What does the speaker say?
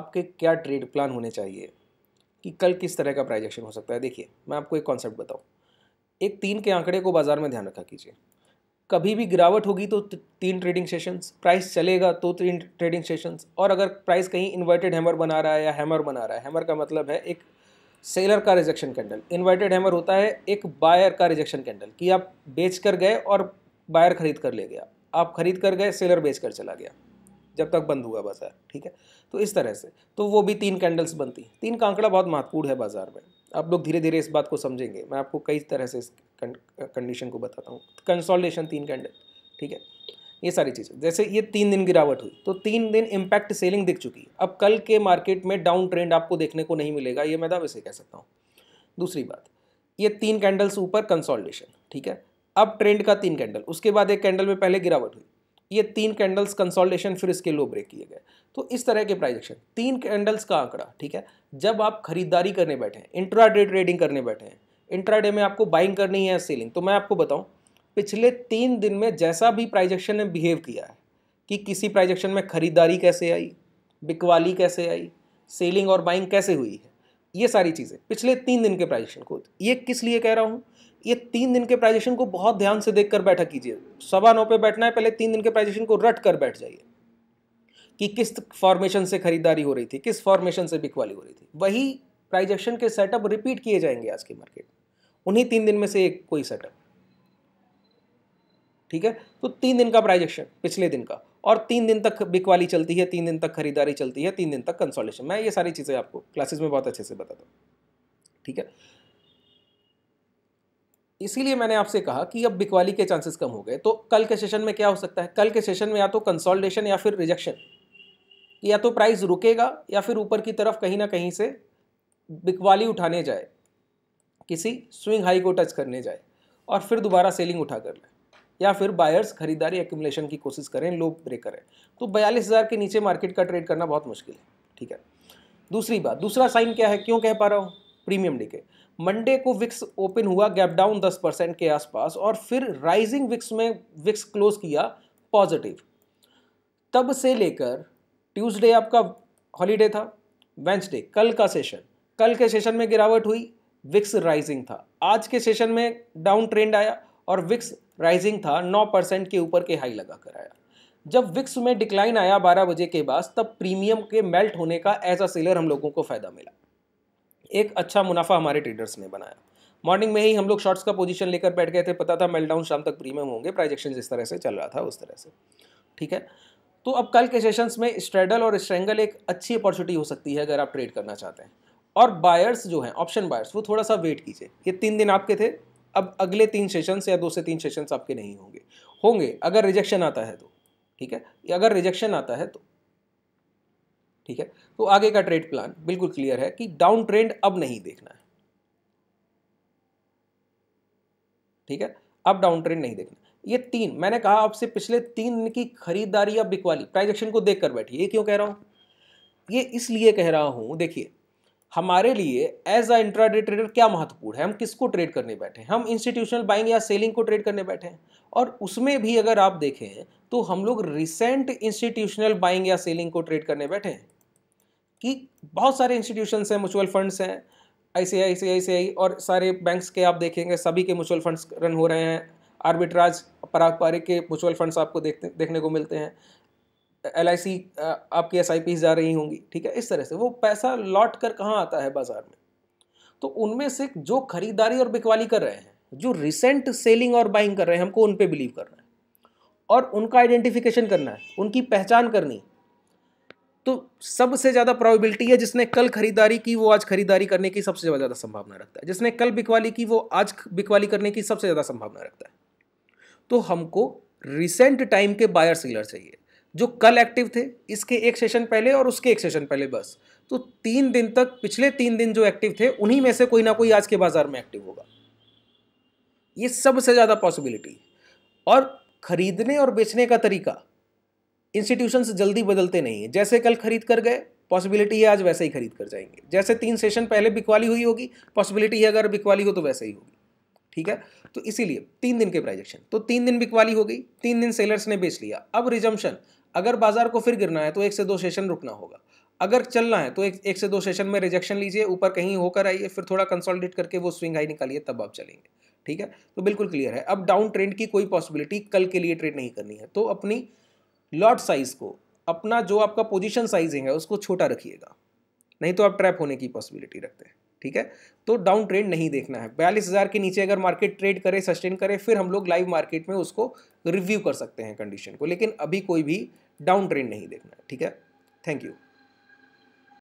आपके क्या trade plan होने चाहिए कि कल किस तरह का प्राइजेक्शन हो सकता है देखिए मैं आपको एक कॉन्सेप्ट बताऊँ एक तीन के आंकड़े को बाजार में ध्यान रखा कीजिए कभी भी गिरावट होगी तो तीन ट्रेडिंग सेशंस प्राइस चलेगा तो तीन ट्रेडिंग सेशंस और अगर प्राइस कहीं इन्वर्टेड हैमर बना रहा है या हैमर बना रहा है हैमर का मतलब है एक सेलर का रिजेक्शन कैंडल इन्वर्टेड हैमर होता है एक बायर का रिजेक्शन कैंडल कि आप बेच कर गए और बायर खरीद कर ले गया आप खरीद कर गए सेलर बेच कर चला गया जब तक बंद हुआ बाजार ठीक है तो इस तरह से तो वो भी तीन कैंडल्स बनती हैं तीन का आंकड़ा बहुत महत्वपूर्ण है बाजार में आप लोग धीरे धीरे इस बात को समझेंगे मैं आपको कई तरह से इस कंडीशन को बताता हूँ कंसोलिडेशन तीन कैंडल ठीक है ये सारी चीज़ें जैसे ये तीन दिन गिरावट हुई तो तीन दिन इम्पैक्ट सेलिंग दिख चुकी है अब कल के मार्केट में डाउन ट्रेंड आपको देखने को नहीं मिलेगा ये मैं दावे से कह सकता हूँ दूसरी बात ये तीन कैंडल्स ऊपर कंसोलिडेशन ठीक है अब ट्रेंड का तीन कैंडल उसके बाद एक कैंडल में पहले गिरावट हुई ये तीन कैंडल्स कंसोल्टेशन फिर इसके लो ब्रेक किए गए तो इस तरह के प्राइजेक्शन तीन कैंडल्स का आंकड़ा ठीक है जब आप खरीदारी करने बैठे हैं इंट्राडे ट्रेडिंग करने बैठे हैं इंट्राडे में आपको बाइंग करनी है सेलिंग तो मैं आपको बताऊं पिछले तीन दिन में जैसा भी प्राइजेक्शन ने बिहेव किया है कि किसी प्राइजेक्शन में खरीदारी कैसे आई बिकवाली कैसे आई सेलिंग और बाइंग कैसे हुई है ये सारी चीज़ें पिछले तीन दिन के प्राइजेक्शन को ये किस लिए कह रहा हूँ ये तीन दिन के प्राइजेशन को बहुत ध्यान से देख कर बैठा कीजिए सवा नौ पे बैठना है पहले तीन दिन के प्राइजेशन को रट कर बैठ जाइए कि किस फॉर्मेशन से खरीदारी हो रही थी किस फॉर्मेशन से बिकवाली हो रही थी वही प्राइजेक्शन के सेटअप रिपीट किए जाएंगे आज के मार्केट उन्हीं तीन दिन में से एक कोई सेटअप ठीक है तो तीन दिन का प्राइजेक्शन पिछले दिन का और तीन दिन तक बिकवाली चलती है तीन दिन तक खरीदारी चलती है तीन दिन तक कंसोलेशन मैं ये सारी चीज़ें आपको क्लासेस में बहुत अच्छे से बताता हूँ ठीक है इसीलिए मैंने आपसे कहा कि अब बिकवाली के चांसेस कम हो गए तो कल के सेशन में क्या हो सकता है कल के सेशन में या तो कंसोलिडेशन या फिर रिजेक्शन या तो प्राइस रुकेगा या फिर ऊपर की तरफ कहीं ना कहीं से बिकवाली उठाने जाए किसी स्विंग हाई को टच करने जाए और फिर दोबारा सेलिंग उठा कर ले या फिर बायर्स खरीदारी एक्यूमुलेशन की कोशिश करें लो ब्रेक करें तो बयालीस हज़ार के नीचे मार्केट का ट्रेड करना बहुत मुश्किल है ठीक है दूसरी बात दूसरा साइन क्या है क्यों कह पा रहा हूँ प्रीमियम डे के मंडे को विक्स ओपन हुआ गैप डाउन 10 परसेंट के आसपास और फिर राइजिंग विक्स में विक्स क्लोज किया पॉजिटिव तब से लेकर ट्यूसडे आपका हॉलीडे था वेंसडे कल का सेशन कल के सेशन में गिरावट हुई विक्स राइजिंग था आज के सेशन में डाउन ट्रेंड आया और विक्स राइजिंग था 9 परसेंट के ऊपर के हाई लगा कर आया जब विक्स में डिक्लाइन आया 12 बजे के बाद तब प्रीमियम के मेल्ट होने का एज अ सेलर हम लोगों को फ़ायदा मिला एक अच्छा मुनाफा हमारे ट्रेडर्स ने बनाया मॉर्निंग में ही हम लोग शॉर्ट्स का पोजीशन लेकर बैठ गए थे पता था मेल्टाउन शाम तक प्रीमियम होंगे प्राइजेक्शन जिस तरह से चल रहा था उस तरह से ठीक है तो अब कल के सेशंस में स्ट्रेडल और स्ट्रेंगल एक अच्छी अपॉर्चुनिटी हो सकती है अगर आप ट्रेड करना चाहते हैं और बायर्स जो हैं ऑप्शन बायर्स वो थोड़ा सा वेट कीजिए ये तीन दिन आपके थे अब अगले तीन सेशंस या दो से तीन सेशंस आपके नहीं होंगे होंगे अगर रिजेक्शन आता है तो ठीक है अगर रिजेक्शन आता है तो ठीक है तो आगे का ट्रेड प्लान बिल्कुल क्लियर है कि डाउन ट्रेंड अब नहीं देखना है ठीक है अब डाउन ट्रेंड नहीं देखना ये तीन मैंने कहा आपसे पिछले तीन दिन की खरीदारी या बिकवाली प्राइजेक्शन को देख कर बैठिए ये क्यों कह रहा हूँ ये इसलिए कह रहा हूं देखिए हमारे लिए एज अ इंट्राडे ट्रेडर क्या महत्वपूर्ण है हम किसको ट्रेड करने बैठे हैं हम इंस्टीट्यूशनल बाइंग या सेलिंग को ट्रेड करने बैठे हैं और उसमें भी अगर आप देखें तो हम लोग रिसेंट इंस्टीट्यूशनल बाइंग या सेलिंग को ट्रेड करने बैठे हैं कि बहुत सारे इंस्टीट्यूशंस हैं म्यूचुअल फंड्स हैं आई सी आई सी आई सी आई और सारे बैंक्स के आप देखेंगे सभी के म्यूचुअल फंड्स रन हो रहे हैं आर्बिट्राज पारंपरिक के म्यूचुअल फंड्स आपको देखते देखने को मिलते हैं एल आई सी आपकी एस आई पी जा रही होंगी ठीक है इस तरह से वो पैसा लौट कर कहाँ आता है बाज़ार में तो उनमें से जो खरीदारी और बिकवाली कर रहे हैं जो रिसेंट सेलिंग और बाइंग कर रहे हैं हमको उन पर बिलीव करना है और उनका आइडेंटिफिकेशन करना है उनकी पहचान करनी तो सबसे ज़्यादा प्रोबेबिलिटी है जिसने कल खरीदारी की वो आज खरीदारी करने की सबसे ज़्यादा संभावना रखता है जिसने कल बिकवाली की वो आज बिकवाली करने की सबसे ज़्यादा संभावना रखता है तो हमको रिसेंट टाइम के बायर सेलर चाहिए जो कल एक्टिव थे इसके एक सेशन पहले और उसके एक सेशन पहले बस तो तीन दिन तक पिछले तीन दिन जो एक्टिव थे उन्हीं में से कोई ना कोई आज के बाजार में एक्टिव होगा ये सबसे ज़्यादा पॉसिबिलिटी और खरीदने और बेचने का तरीका इंस्टीट्यूशन जल्दी बदलते नहीं है जैसे कल खरीद कर गए पॉसिबिलिटी है आज वैसे ही खरीद कर जाएंगे जैसे तीन सेशन पहले बिकवाली हुई होगी पॉसिबिलिटी है अगर बिकवाली हो तो वैसे ही होगी ठीक है तो इसीलिए तीन दिन के प्राइजेक्शन तो तीन दिन बिकवाली हो गई तीन दिन सेलर्स ने बेच लिया अब रिजम्पशन अगर बाजार को फिर गिरना है तो एक से दो सेशन रुकना होगा अगर चलना है तो एक एक से दो सेशन में रिजेक्शन लीजिए ऊपर कहीं होकर आइए फिर थोड़ा कंसोलिडेट करके वो स्विंग हाई निकालिए तब आप चलेंगे ठीक है तो बिल्कुल क्लियर है अब डाउन ट्रेंड की कोई पॉसिबिलिटी कल के लिए ट्रेड नहीं करनी है तो अपनी लॉट साइज़ को अपना जो आपका पोजिशन साइजिंग है उसको छोटा रखिएगा नहीं तो आप ट्रैप होने की पॉसिबिलिटी रखते हैं ठीक है तो डाउन ट्रेंड नहीं देखना है बयालीस हज़ार के नीचे अगर मार्केट ट्रेड करे सस्टेन करे फिर हम लोग लाइव मार्केट में उसको रिव्यू कर सकते हैं कंडीशन को लेकिन अभी कोई भी डाउन ट्रेंड नहीं देखना है ठीक है थैंक यू